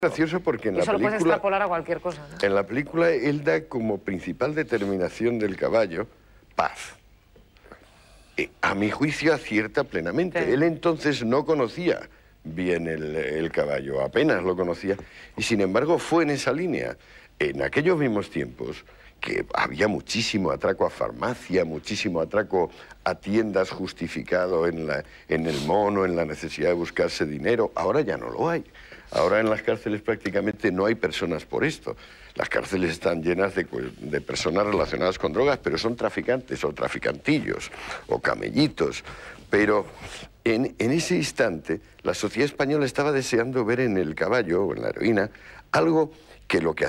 gracioso porque en la película... lo puedes a cualquier cosa. En la película él da como principal determinación del caballo paz. Eh, a mi juicio acierta plenamente. Él entonces no conocía bien el, caballo, apenas lo conocía. Y sin embargo fue en esa línea. En aquellos mismos tiempos que había muchísimo atraco a farmacia, muchísimo atraco a tiendas justificado en, la, en el mono, en la necesidad de buscarse dinero. Ahora ya no lo hay. Ahora en las cárceles prácticamente no hay personas por esto. Las cárceles están llenas de, personas relacionadas con drogas, pero son traficantes o traficantillos o camellitos. Pero en, en ese instante la sociedad española estaba deseando ver en el caballo o en la heroína algo que lo que